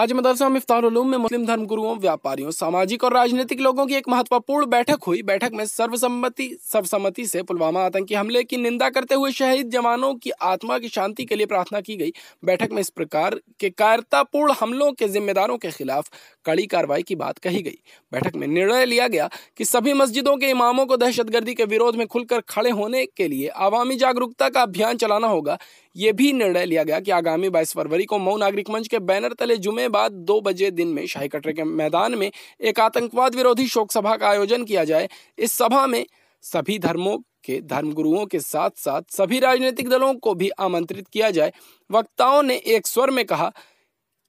आज मदरसा मिफ्तारुलूम में मुस्लिम धर्म गुरुओं व्यापारियों सामाजिक और राजनीतिक लोगों की एक महत्वपूर्ण बैठक हुई बैठक में सर्वसम्मति सर्वसम्मति से पुलवामा आतंकी हमले की निंदा करते हुए शहीद जवानों की आत्मा की शांति के लिए प्रार्थना की गई बैठक में इस प्रकार के कायरतापूर्ण हमलों के जिम्मेदारों के खिलाफ कड़ी कार्रवाई की बात कही गई बैठक में निर्णय लिया गया कि सभी मस्जिदों के इमामों को दहशतगर्दी के विरोध में खुलकर खड़े होने के लिए आवामी जागरूकता का अभियान चलाना होगा ये भी निर्णय लिया गया कि आगामी बाईस फरवरी को मऊ नागरिक मंच के बैनर तले जुमे समय बाद दो बजे दिन में शाही कटरे के मैदान में एक आतंकवाद विरोधी शोक सभा का आयोजन किया जाए इस सभा में सभी धर्मों के धर्मगुरुओं के साथ साथ सभी राजनीतिक दलों को भी आमंत्रित किया जाए वक्ताओं ने एक स्वर में कहा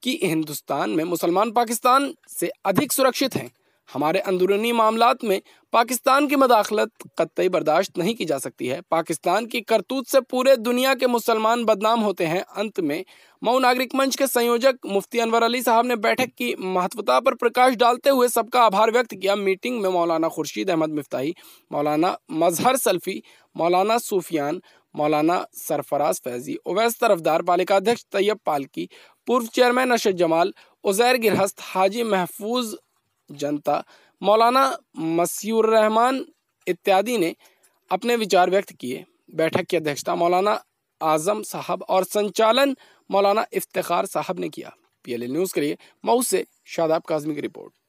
कि हिंदुस्तान में मुसलमान पाकिस्तान से अधिक सुरक्षित हैं हमारे अंदरूनी मामला में पाकिस्तान की मदाखलत कतई बर्दाश्त नहीं की जा सकती है पाकिस्तान की करतूत से पूरे दुनिया के मुसलमान बदनाम होते हैं अंत में मऊ नागरिक मंच के संयोजक मुफ्ती अनवर अली साहब ने बैठक की महत्वता पर प्रकाश डालते हुए सबका आभार व्यक्त किया मीटिंग में मौलाना खुर्शीद अहमद मिफ्ताही मौलाना मजहर सल्फी मौलाना सूफियान मौलाना सरफराज फैजी ओवैस तरफदार पालिका अध्यक्ष तैयब पालकी पूर्व चेयरमैन अरशद जमाल उजैर गिरहस्त हाजी महफूज जनता मौलाना रहमान इत्यादि ने अपने विचार व्यक्त किए बैठक की अध्यक्षता मौलाना आज़म साहब और संचालन मौलाना इफ्तार साहब ने किया पीएलए न्यूज़ के लिए मऊ से शादाब काजमी की रिपोर्ट